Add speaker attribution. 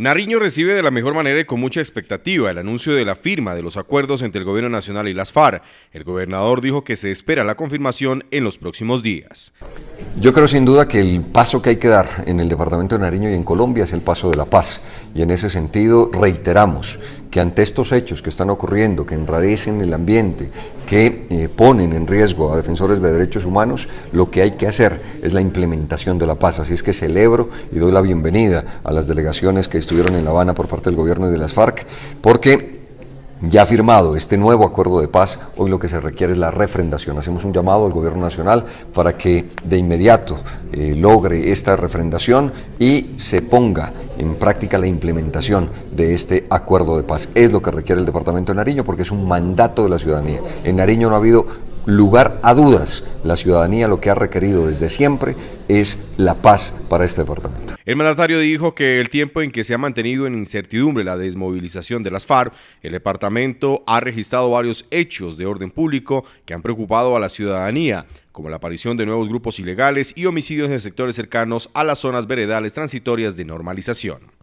Speaker 1: Nariño recibe de la mejor manera y con mucha expectativa el anuncio de la firma de los acuerdos entre el Gobierno Nacional y las FARC. El gobernador dijo que se espera la confirmación en los próximos días.
Speaker 2: Yo creo sin duda que el paso que hay que dar en el departamento de Nariño y en Colombia es el paso de la paz. Y en ese sentido reiteramos que ante estos hechos que están ocurriendo, que enrarecen el ambiente, que eh, ponen en riesgo a defensores de derechos humanos, lo que hay que hacer es la implementación de la paz. Así es que celebro y doy la bienvenida a las delegaciones que estuvieron en La Habana por parte del gobierno y de las FARC, porque ya firmado este nuevo acuerdo de paz, hoy lo que se requiere es la refrendación. Hacemos un llamado al Gobierno Nacional para que de inmediato eh, logre esta refrendación y se ponga en práctica la implementación de este acuerdo de paz. Es lo que requiere el Departamento de Nariño porque es un mandato de la ciudadanía. En Nariño no ha habido lugar a dudas. La ciudadanía lo que ha requerido desde siempre es la paz para este departamento.
Speaker 1: El mandatario dijo que el tiempo en que se ha mantenido en incertidumbre la desmovilización de las FARC, el departamento ha registrado varios hechos de orden público que han preocupado a la ciudadanía, como la aparición de nuevos grupos ilegales y homicidios en sectores cercanos a las zonas veredales transitorias de normalización.